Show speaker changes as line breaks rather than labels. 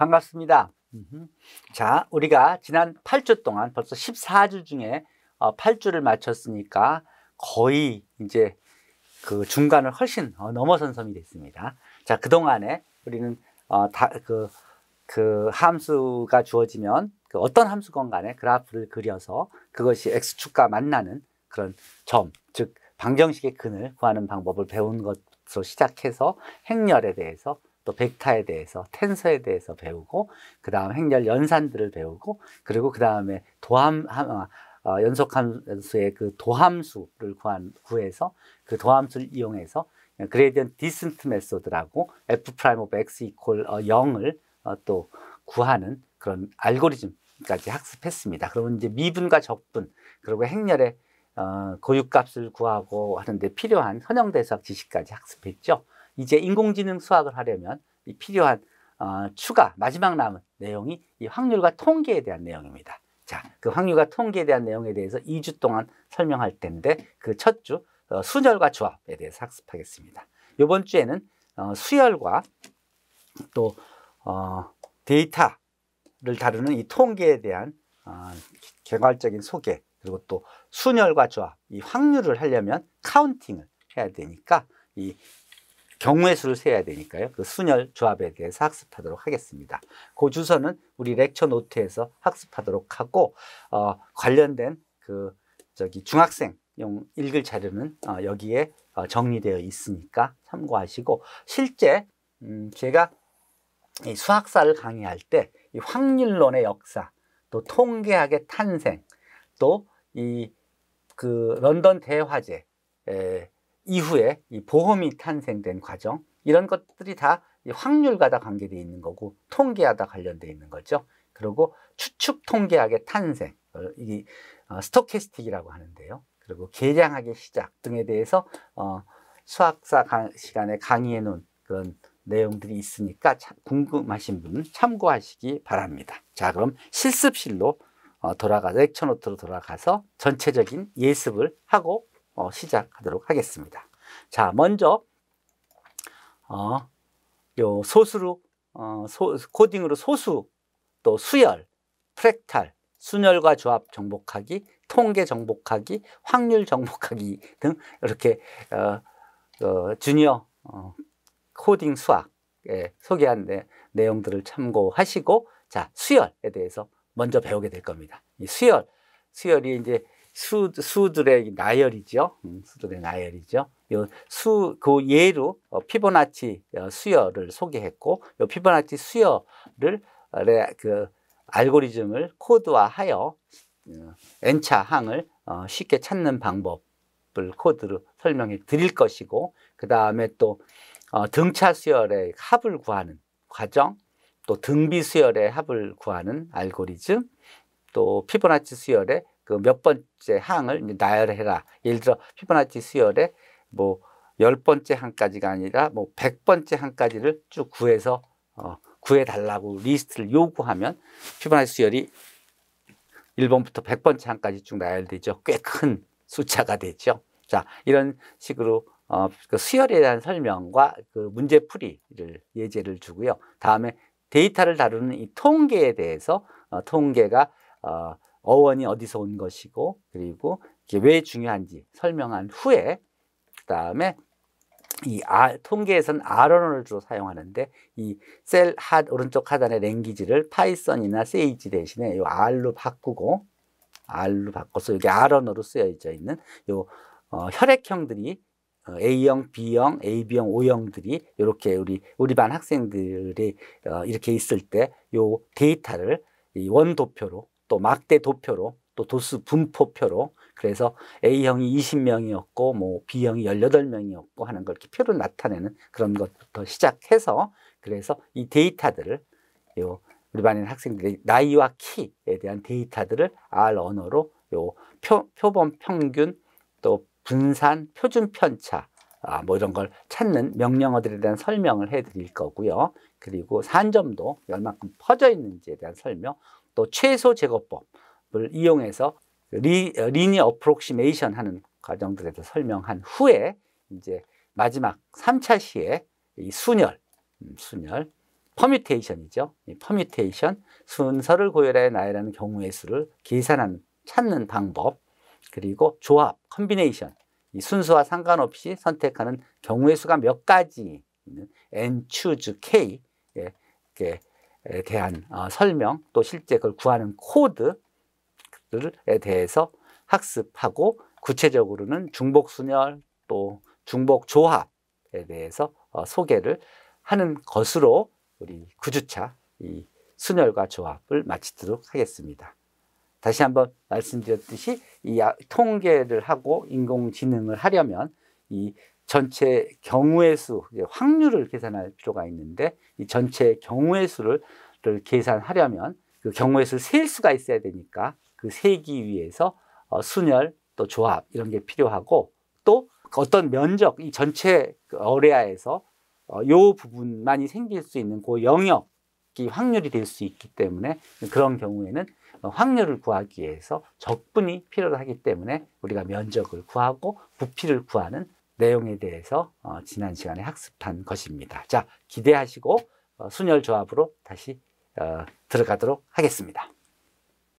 반갑습니다. 자, 우리가 지난 8주 동안 벌써 14주 중에 8주를 어, 마쳤으니까 거의 이제 그 중간을 훨씬 어, 넘어선 섬이 됐습니다. 자, 그동안에 우리는 어, 다, 그, 그 함수가 주어지면 그 어떤 함수건 간에 그래프를 그려서 그것이 x축과 만나는 그런 점, 즉 방정식의 근을 구하는 방법을 배운 것으로 시작해서 행렬에 대해서 또 벡터에 대해서 텐서에 대해서 배우고 그 다음 행렬 연산들을 배우고 그리고 그 다음에 도함 아, 어, 연속함수의 그 도함수를 구한, 구해서 그 도함수를 이용해서 그레디언 디센트 메소드라고 f 프라임 오브 x 이퀄 0을 어, 어, 또 구하는 그런 알고리즘까지 학습했습니다. 그러면 이제 미분과 적분 그리고 행렬의 어, 고유값을 구하고 하는데 필요한 선형대수학 지식까지 학습했죠. 이제 인공지능 수학을 하려면 필요한 어, 추가 마지막 남은 내용이 이 확률과 통계에 대한 내용입니다. 자, 그 확률과 통계에 대한 내용에 대해서 2주 동안 설명할 텐데 그 첫주 어, 순열과 조합에 대해서 학습하겠습니다. 이번 주에는 어, 수열과 또 어, 데이터를 다루는 이 통계에 대한 어, 개괄적인 소개 그리고 또 순열과 조합, 이 확률을 하려면 카운팅을 해야 되니까 이 경우의 수를 세야 되니까요. 그 순열 조합에 대해서 학습하도록 하겠습니다. 그 주소는 우리 렉처 노트에서 학습하도록 하고 어, 관련된 그 저기 중학생용 읽을 자료는 어, 여기에 어, 정리되어 있으니까 참고하시고 실제 음, 제가 이 수학사를 강의할 때 이 확률론의 역사 또 통계학의 탄생 또 이 그 런던 대화제 에, 이후에 이 보험이 탄생된 과정 이런 것들이 다 확률과 다 관계되어 있는 거고 통계하다 관련되어 있는 거죠. 그리고 추측 통계학의 탄생, 어, 이게 어, 스토캐스틱이라고 하는데요. 그리고 계량학의 시작 등에 대해서 어, 수학사 강, 시간에 강의해 놓은 그런 내용들이 있으니까 참, 궁금하신 분은 참고하시기 바랍니다. 자 그럼 실습실로 어, 돌아가 서액처노트로 돌아가서 전체적인 예습을 하고 어, 시작하도록 하겠습니다. 자, 먼저 어, 요 소수로 어, 소, 코딩으로 소수 또 수열, 프랙탈, 순열과 조합 정복하기, 통계 정복하기, 확률 정복하기 등 이렇게 어, 어, 주니어 어, 코딩 수학에 소개한 내, 내용들을 참고하시고 자 수열에 대해서 먼저 배우게 될 겁니다. 이 수열, 수열이 이제 수, 수들의 나열이죠. 음, 수들의 나열이죠. 수, 그 예로 어, 피보나치 어, 수열을 소개했고, 요 피보나치 수열을, 어, 그, 알고리즘을 코드화하여 n차 항을 쉽게 찾는 방법을 코드로 설명해 드릴 것이고, 그 다음에 또 등차 수열의 합을 구하는 과정, 또 등비 수열의 합을 구하는 알고리즘, 또 피보나치 수열의 그몇 번째 항을 나열해라. 예를 들어 피보나치 수열에 뭐 열번째 항까지가 아니라 뭐 백번째 항까지를 쭉 구해서 어, 구해달라고 리스트를 요구하면 피보나치 수열이 일번부터백번째 항까지 쭉 나열되죠. 꽤 큰 숫자가 되죠. 자, 이런 식으로 어, 그 수열에 대한 설명과 그 문제풀이를 예제를 주고요. 다음에 데이터를 다루는 이 통계에 대해서 어, 통계가 어, 어원이 어디서 온 것이고 그리고 이게 왜 중요한지 설명한 후에 그다음에 이 아, 통계에선 서 아론을 주로 사용하는데 이셀핫 오른쪽 하단의 랭귀지를 파이썬이나 세이지 대신에 요 R로 바꾸고 R로 바꿔서 여게 아론어로 쓰여져 있는 요 어, 혈액형들이 어, A형, B형, AB형, O형들이 이렇게 우리 우리 반 학생들이 어, 이렇게 있을 때 요 데이터를 이 원도표로 또 막대 도표로 또 도수 분포표로 그래서 A형이 20명이었고 뭐 B형이 18명이었고 하는 걸 이렇게 표로 나타내는 그런 것부터 시작해서 그래서 이 데이터들을 요 우리 반인 학생들의 나이와 키에 대한 데이터들을 R 언어로 요 표, 표본 평균 또 분산 표준 편차 아, 뭐 이런 걸 찾는 명령어들에 대한 설명을 해드릴 거고요. 그리고 산점도 얼만큼 퍼져 있는지에 대한 설명, 또 최소 제거법을 이용해서 리, 어, 니어 프록시메이션 하는 과정들에 대해서 설명한 후에 이제 마지막 3차 시에 이 순열, 음, 순열, 퍼뮤테이션이죠. 이 퍼뮤테이션, 순서를 고열해 나열하는 경우의 수를 계산한 찾는 방법, 그리고 조합, 컨비네이션, 이 순수와 상관없이 선택하는 경우의 수가 몇 가지 있는 n choose k 예, 이렇게 예, 대한 어, 설명 또 실제 그걸 구하는 코드들에 대해서 학습하고 구체적으로는 중복 순열 또 중복 조합에 대해서 어, 소개를 하는 것으로 우리 9주차 이 순열과 조합을 마치도록 하겠습니다. 다시 한번 말씀드렸듯이 이 아, 통계를 하고 인공지능을 하려면 이 전체 경우의 수, 확률을 계산할 필요가 있는데 이 전체 경우의 수를 계산하려면 그 경우의 수를 셀 수가 있어야 되니까 그 세기 위해서 어, 순열 또 조합 이런 게 필요하고 또 어떤 면적 이 전체 그 어뢰야에서 어, 요 부분만이 생길 수 있는 그 영역이 확률이 될 수 있기 때문에 그런 경우에는 확률을 구하기 위해서 적분이 필요하기 때문에 우리가 면적을 구하고 부피를 구하는 내용에 대해서 어, 지난 시간에 학습한 것입니다. 자, 기대하시고 어, 순열 조합으로 다시 어, 들어가도록 하겠습니다.